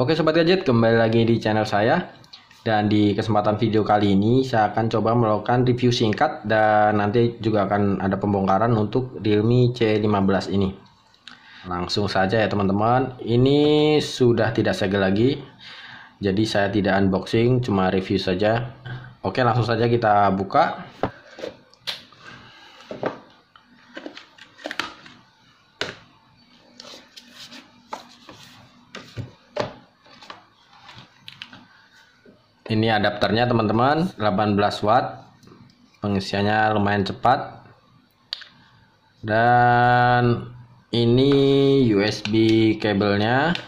Oke Sobat Gadget, kembali lagi di channel saya Dan di kesempatan video kali ini saya akan coba melakukan review singkat Dan nanti juga akan ada pembongkaran untuk Realme C15 ini Langsung saja ya teman-teman Ini sudah tidak segel lagi Jadi saya tidak unboxing, cuma review saja Oke langsung saja kita buka ini adapternya teman-teman 18 watt pengisiannya lumayan cepat dan ini USB kabelnya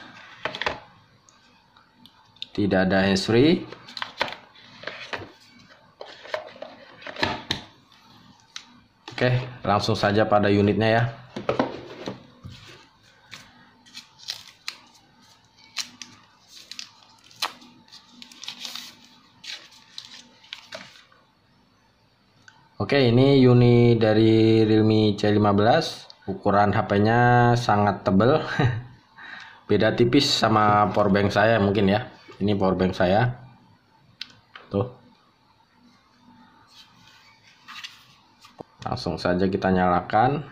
tidak ada handsfree oke langsung saja pada unitnya ya Oke, ini Uni dari Realme C15. Ukuran HP-nya sangat tebel. Beda tipis sama powerbank saya mungkin ya. Ini powerbank saya. Tuh. Langsung saja kita nyalakan.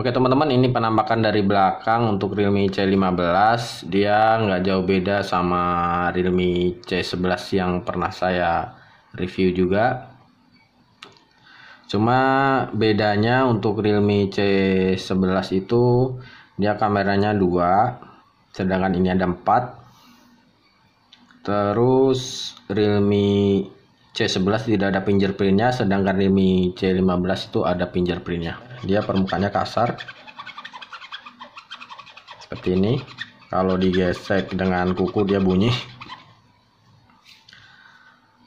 Oke teman-teman ini penampakan dari belakang untuk Realme C15 dia nggak jauh beda sama Realme C11 yang pernah saya review juga cuma bedanya untuk Realme C11 itu dia kameranya dua sedangkan ini ada empat terus Realme C11 tidak ada fingerprintnya sedangkan Realme C15 itu ada fingerprintnya dia permukaannya kasar seperti ini kalau digesek dengan kuku dia bunyi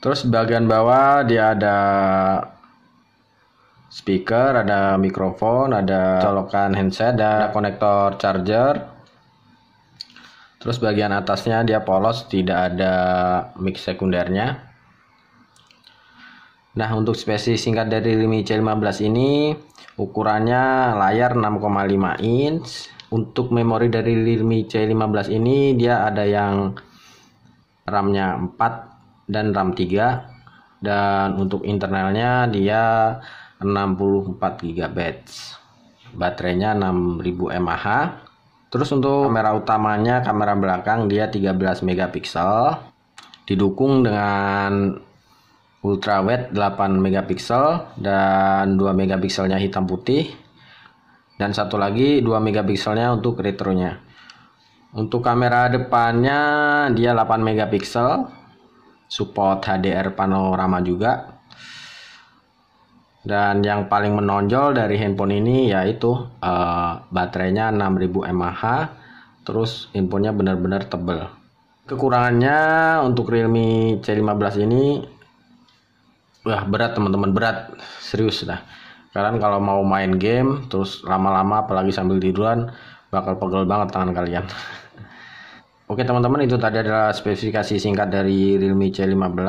terus bagian bawah dia ada speaker, ada mikrofon, ada colokan handset, ada konektor charger. Terus bagian atasnya dia polos, tidak ada mic sekundernya. Nah, untuk spesies singkat dari Realme C15 ini Ukurannya layar 6,5 inch. Untuk memori dari Realme C15 ini dia ada yang RAM-nya 4 dan RAM 3 dan untuk internalnya dia 64 GB. Baterainya 6000 mAh. Terus untuk kamera utamanya kamera belakang dia 13 megapiksel didukung dengan ultrawide 8 megapiksel dan 2 megapikselnya hitam putih dan satu lagi 2 megapikselnya untuk retronya. Untuk kamera depannya dia 8 megapiksel support HDR panorama juga. Dan yang paling menonjol dari handphone ini yaitu uh, baterainya 6000 mAh, terus handphonenya benar-benar tebal. Kekurangannya untuk Realme C15 ini wah berat teman-teman berat serius dah kalian kalau mau main game terus lama-lama apalagi sambil tiduran bakal pegel banget tangan kalian oke teman-teman itu tadi adalah spesifikasi singkat dari Realme C15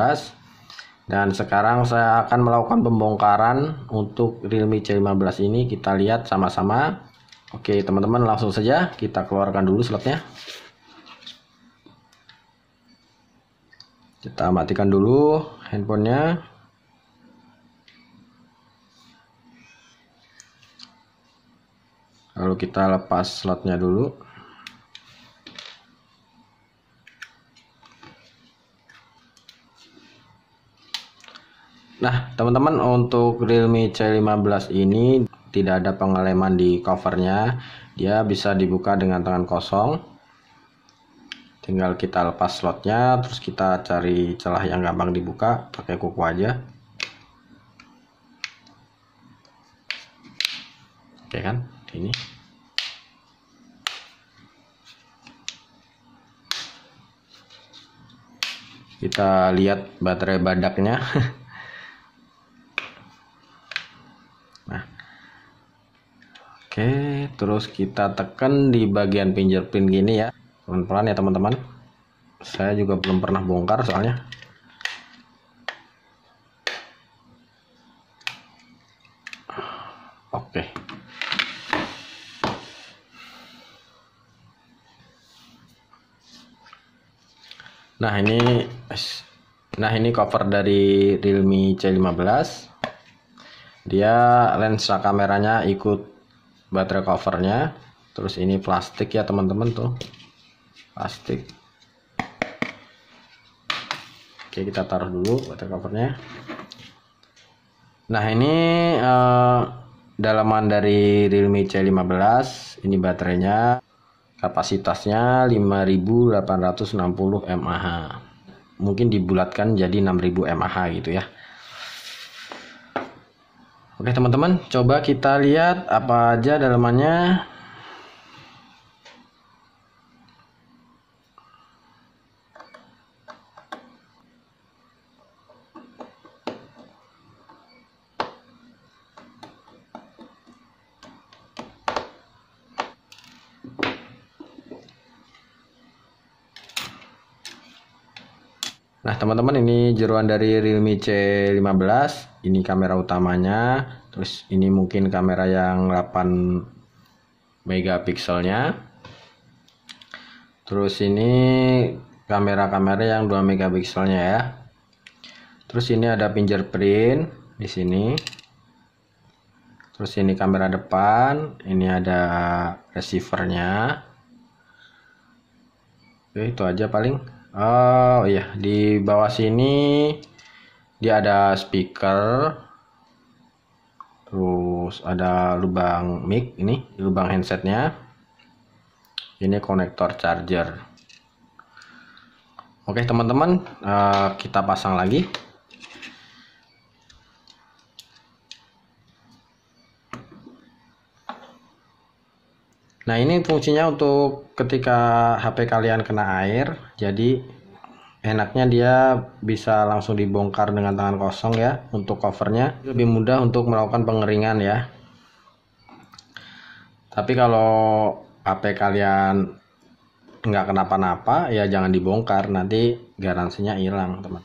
dan sekarang saya akan melakukan pembongkaran untuk Realme C15 ini kita lihat sama-sama oke teman-teman langsung saja kita keluarkan dulu slotnya kita matikan dulu handphonenya kita lepas slotnya dulu Nah, teman-teman untuk Realme C15 ini tidak ada pengeleman di covernya. Dia bisa dibuka dengan tangan kosong. Tinggal kita lepas slotnya, terus kita cari celah yang gampang dibuka pakai kuku aja. Oke kan? Ini. kita lihat baterai badaknya nah oke terus kita tekan di bagian fingerprint gini ya pelan-pelan ya teman-teman saya juga belum pernah bongkar soalnya oke nah ini Nah ini cover dari Realme C15 Dia lensa kameranya ikut baterai covernya Terus ini plastik ya teman-teman tuh Plastik Oke kita taruh dulu baterai covernya Nah ini eh, dalaman dari Realme C15 Ini baterainya kapasitasnya 5860 mAh mungkin dibulatkan jadi 6000 mAh gitu ya. Oke teman-teman, coba kita lihat apa aja dalamannya. Nah teman-teman ini jeruan dari Realme C15 Ini kamera utamanya Terus ini mungkin kamera yang 8 megapikselnya Terus ini kamera-kamera yang 2 megapikselnya ya Terus ini ada fingerprint di sini Terus ini kamera depan Ini ada receivernya Oke itu aja paling Oh iya, di bawah sini dia ada speaker. Terus ada lubang mic ini, lubang handsetnya. Ini konektor charger. Oke teman-teman, eh, kita pasang lagi. Nah ini fungsinya untuk ketika HP kalian kena air, jadi enaknya dia bisa langsung dibongkar dengan tangan kosong ya untuk covernya lebih mudah untuk melakukan pengeringan ya. Tapi kalau HP kalian nggak kenapa-napa ya jangan dibongkar nanti garansinya hilang teman.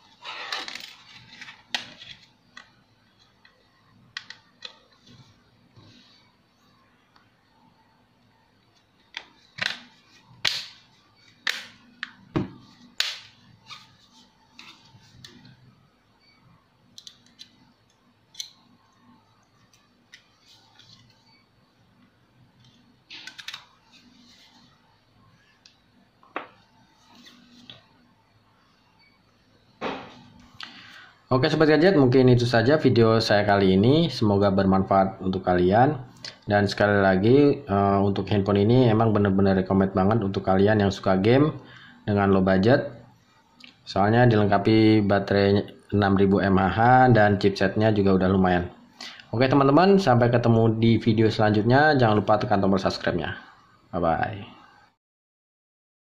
Oke Sobat Gadget, mungkin itu saja video saya kali ini. Semoga bermanfaat untuk kalian. Dan sekali lagi, eh, untuk handphone ini emang benar-benar recommend banget untuk kalian yang suka game dengan low budget. Soalnya dilengkapi baterai 6000 mAh dan chipsetnya juga udah lumayan. Oke teman-teman, sampai ketemu di video selanjutnya. Jangan lupa tekan tombol subscribe-nya. Bye-bye.